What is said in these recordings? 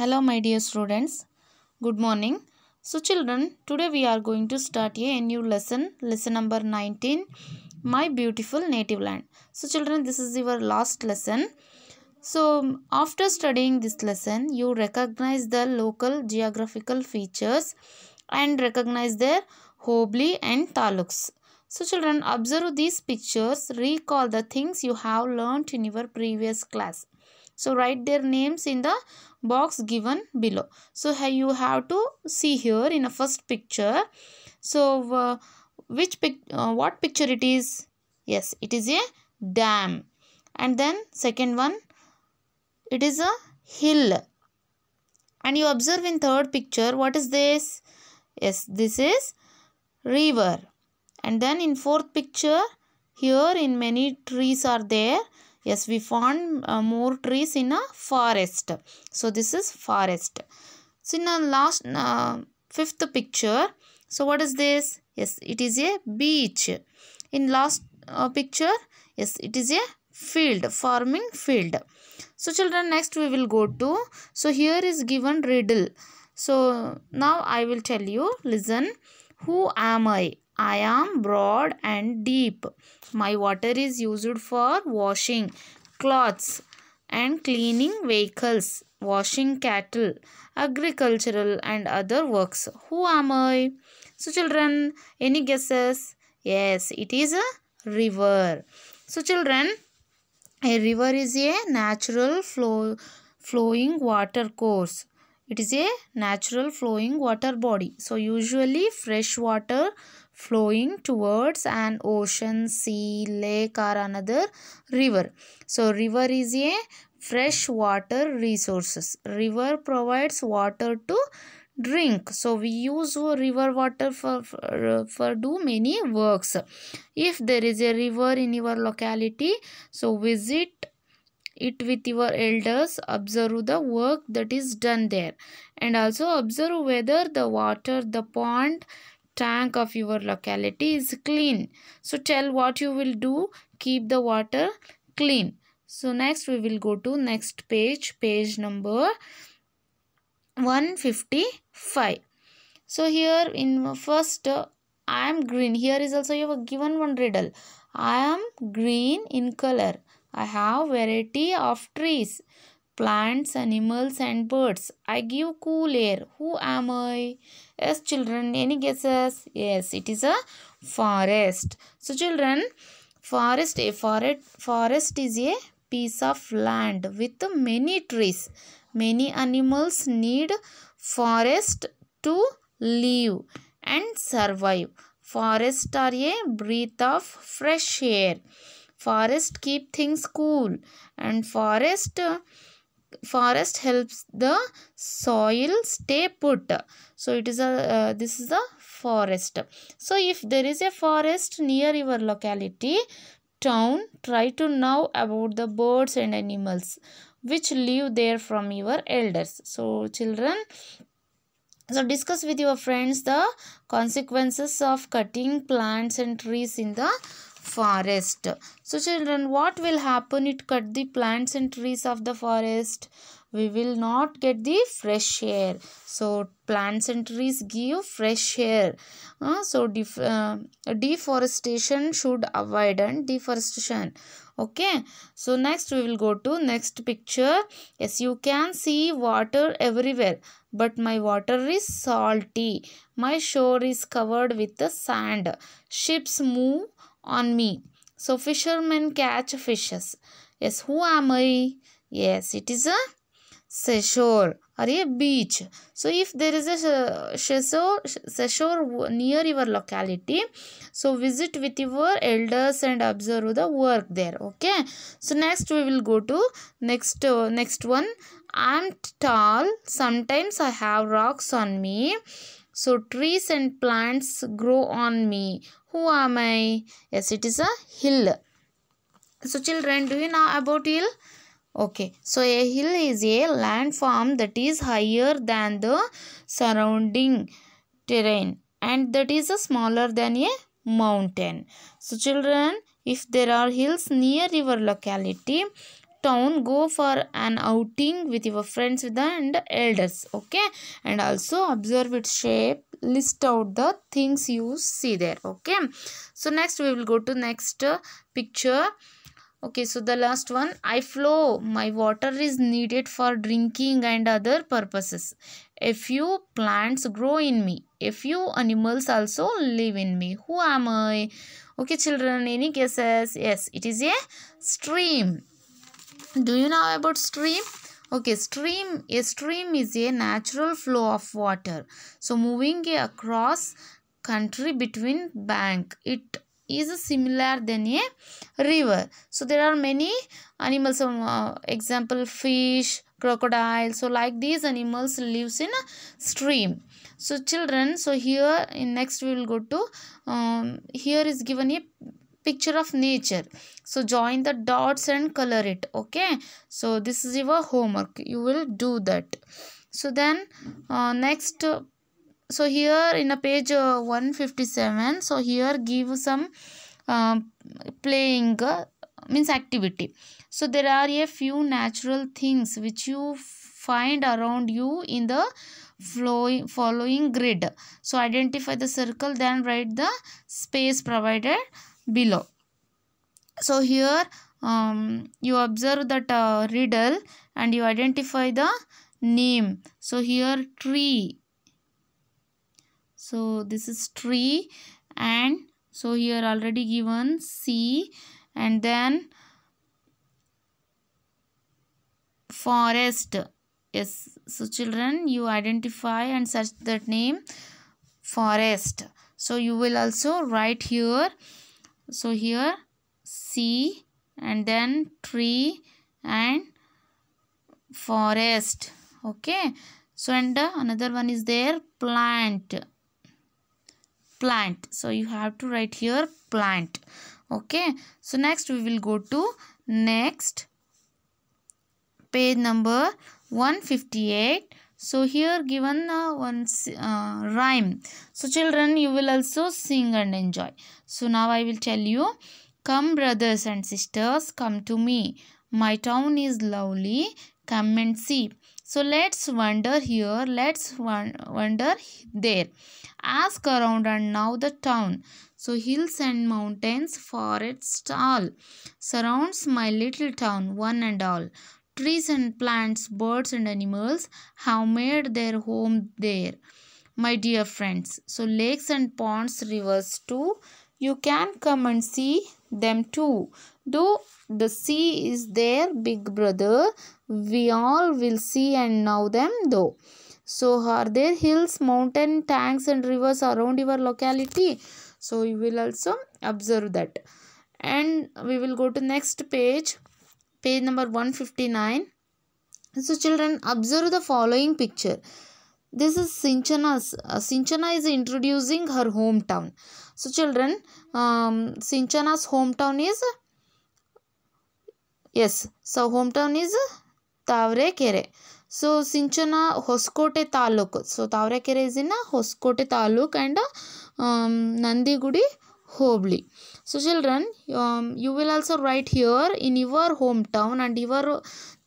Hello my dear students. Good morning. So children, today we are going to start a new lesson, lesson number 19, My Beautiful Native Land. So children, this is your last lesson. So after studying this lesson, you recognize the local geographical features and recognize their Hobli and Taluks. So children, observe these pictures, recall the things you have learnt in your previous class. So write their names in the box given below. So you have to see here in a first picture. So uh, which pic uh, what picture it is? Yes, it is a dam. And then second one, it is a hill. And you observe in third picture, what is this? Yes, this is river. And then in fourth picture, here in many trees are there Yes, we found uh, more trees in a forest. So, this is forest. So, in the last uh, fifth picture, so what is this? Yes, it is a beach. In last uh, picture, yes, it is a field, farming field. So, children, next we will go to, so here is given riddle. So, now I will tell you, listen, who am I? I am broad and deep. My water is used for washing cloths and cleaning vehicles, washing cattle, agricultural and other works. Who am I? So children, any guesses? Yes, it is a river. So children, a river is a natural flow, flowing water course. It is a natural flowing water body. So usually fresh water flowing towards an ocean, sea, lake or another river. So, river is a fresh water resources. River provides water to drink. So, we use river water for, for, for do many works. If there is a river in your locality, so visit it with your elders, observe the work that is done there and also observe whether the water, the pond tank of your locality is clean. So tell what you will do. Keep the water clean. So next we will go to next page. Page number 155. So here in first uh, I am green. Here is also you have given one riddle. I am green in color. I have variety of trees plants, animals and birds. I give cool air. Who am I? Yes, children, any guesses? Yes, it is a forest. So, children, forest, a forest, forest is a piece of land with many trees. Many animals need forest to live and survive. Forests are a breath of fresh air. Forest keep things cool and forest forest helps the soil stay put so it is a uh, this is a forest so if there is a forest near your locality town try to know about the birds and animals which live there from your elders so children so discuss with your friends the consequences of cutting plants and trees in the forest. So children, what will happen? It cut the plants and trees of the forest. We will not get the fresh air. So plants and trees give fresh air. Uh, so def uh, deforestation should avoid and deforestation. Okay. So next we will go to next picture. Yes, you can see water everywhere. But my water is salty. My shore is covered with the sand. Ships move on me. So fishermen catch fishes. Yes, who am I? Yes, it is a seashore or a beach. So if there is a seashore, seashore near your locality, so visit with your elders and observe the work there. Okay. So next we will go to next uh, next one. I'm tall. Sometimes I have rocks on me. So trees and plants grow on me. Who am I? Yes, it is a hill. So children, do you know about hill? Okay, so a hill is a landform that is higher than the surrounding terrain and that is smaller than a mountain. So children, if there are hills near your locality, town, go for an outing with your friends with and elders. Okay, and also observe its shape, list out the things you see there okay so next we will go to next uh, picture okay so the last one i flow my water is needed for drinking and other purposes a few plants grow in me a few animals also live in me who am i okay children any guesses yes it is a stream do you know about stream okay stream a stream is a natural flow of water so moving across country between bank it is similar than a river so there are many animals um, uh, example fish crocodile so like these animals lives in a stream so children so here in next we will go to um, here is given a picture of nature so join the dots and color it okay so this is your homework you will do that so then uh, next so here in a page uh, 157 so here give some um, playing uh, means activity so there are a few natural things which you find around you in the flowing following grid so identify the circle then write the space provided below so here um, you observe that uh, riddle and you identify the name so here tree so this is tree and so here already given c and then forest yes so children you identify and search that name forest so you will also write here so here sea and then tree and forest okay so and uh, another one is there plant plant so you have to write here plant okay so next we will go to next page number 158 so here given uh, one uh, rhyme. So children you will also sing and enjoy. So now I will tell you. Come brothers and sisters come to me. My town is lovely. Come and see. So let's wander here, let's wander there. Ask around and now the town. So hills and mountains, forests all surrounds my little town, one and all. Trees and plants, birds and animals have made their home there. My dear friends, so lakes and ponds, rivers too, you can come and see them too. Though the sea is their big brother, we all will see and know them though. So are there hills, mountain, tanks and rivers around your locality? So you will also observe that. And we will go to next page. page number 159 so children observe the following picture this is Sinchana's. Uh, Sinchana is introducing her hometown. So children, um, Sinchana's hometown is, yes, so hometown is Tavrekere. So Sinchana Hoskote Taluk. So Tavrekere is in a Hoskote Taluk and a, um, Nandi Gudi Hobli. So children, um, you will also write here in your hometown and your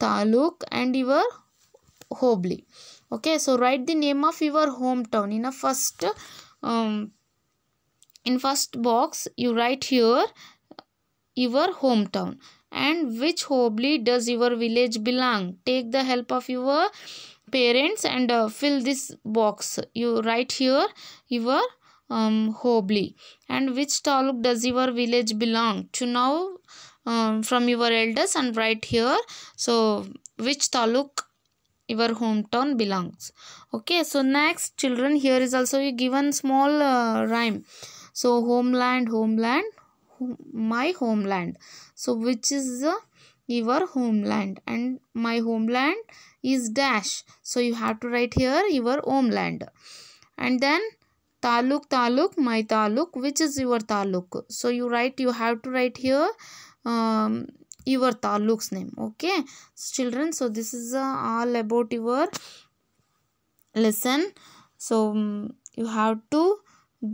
taluk and your hobli. Okay, so write the name of your hometown in a first um, in first box you write here your hometown and which hobli does your village belong. Take the help of your parents and uh, fill this box. You write here your um, Hobli. And which taluk does your village belong to now um, from your elders and right here. So which taluk your hometown belongs. Okay, so next children here is also given small uh, rhyme. So homeland, homeland, my homeland. So which is your homeland and my homeland is dash. So you have to write here your homeland and then taluk taluk my taluk which is your taluk so you write you have to write here um, your taluk's name okay so children so this is uh, all about your lesson so um, you have to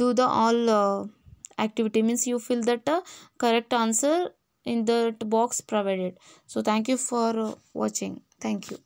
do the all uh, activity means you fill that uh, correct answer in the box provided so thank you for uh, watching thank you